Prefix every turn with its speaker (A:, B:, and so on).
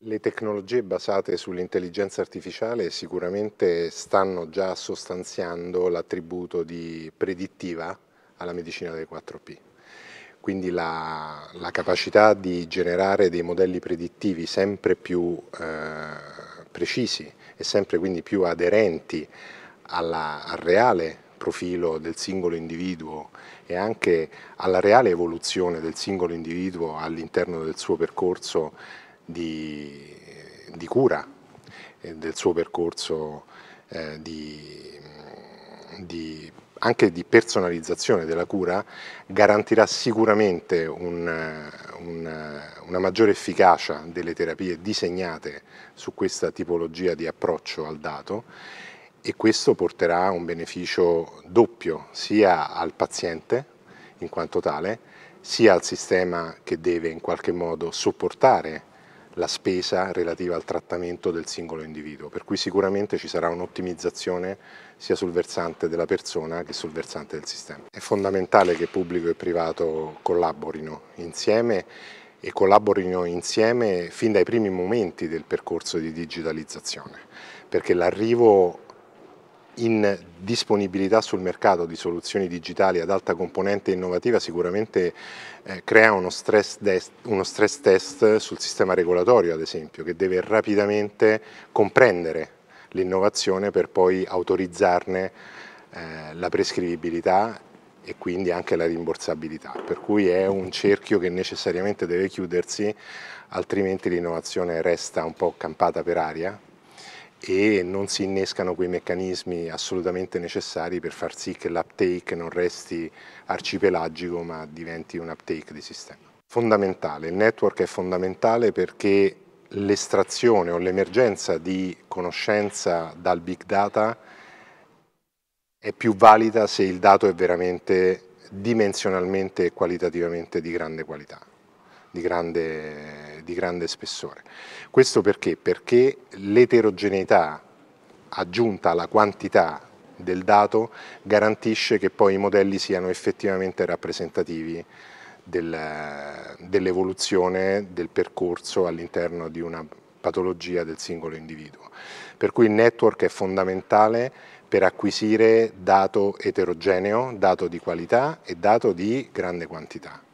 A: Le tecnologie basate sull'intelligenza artificiale sicuramente stanno già sostanziando l'attributo di predittiva alla medicina dei 4P. Quindi la, la, capacità di generare dei modelli predittivi sempre più eh, precisi e sempre quindi più aderenti alla, al reale profilo del singolo individuo e anche alla reale evoluzione del singolo individuo all'interno del suo percorso di, di cura eh, del suo percorso eh, di, di, anche di personalizzazione della cura garantirà sicuramente un, un, una maggiore efficacia delle terapie disegnate su questa tipologia di approccio al dato e questo porterà un beneficio doppio sia al paziente in quanto tale sia al sistema che deve in qualche modo sopportare la spesa relativa al trattamento del singolo individuo, per cui sicuramente ci sarà un'ottimizzazione sia sul versante della persona che sul versante del sistema. È fondamentale che pubblico e privato collaborino insieme e collaborino insieme fin dai primi momenti del percorso di digitalizzazione, perché l'arrivo in disponibilità sul mercato di soluzioni digitali ad alta componente innovativa sicuramente eh, crea uno stress, test, uno stress test sul sistema regolatorio ad esempio che deve rapidamente comprendere l'innovazione per poi autorizzarne eh, la prescrivibilità e quindi anche la rimborsabilità, per cui è un cerchio che necessariamente deve chiudersi, altrimenti l'innovazione resta un po' campata per aria e non si innescano quei meccanismi assolutamente necessari per far sì che l'uptake non resti arcipelagico ma diventi un uptake di sistema. Fondamentale, il network è fondamentale perché l'estrazione o l'emergenza di conoscenza dal big data è più valida se il dato è veramente dimensionalmente e qualitativamente di grande qualità, di grande di grande spessore. Questo perché? Perché l'eterogeneità aggiunta alla quantità del dato garantisce che poi i modelli siano effettivamente rappresentativi del, dell'evoluzione del percorso all'interno di una patologia del singolo individuo. Per cui il network è fondamentale per acquisire dato eterogeneo, dato di qualità e dato di grande quantità.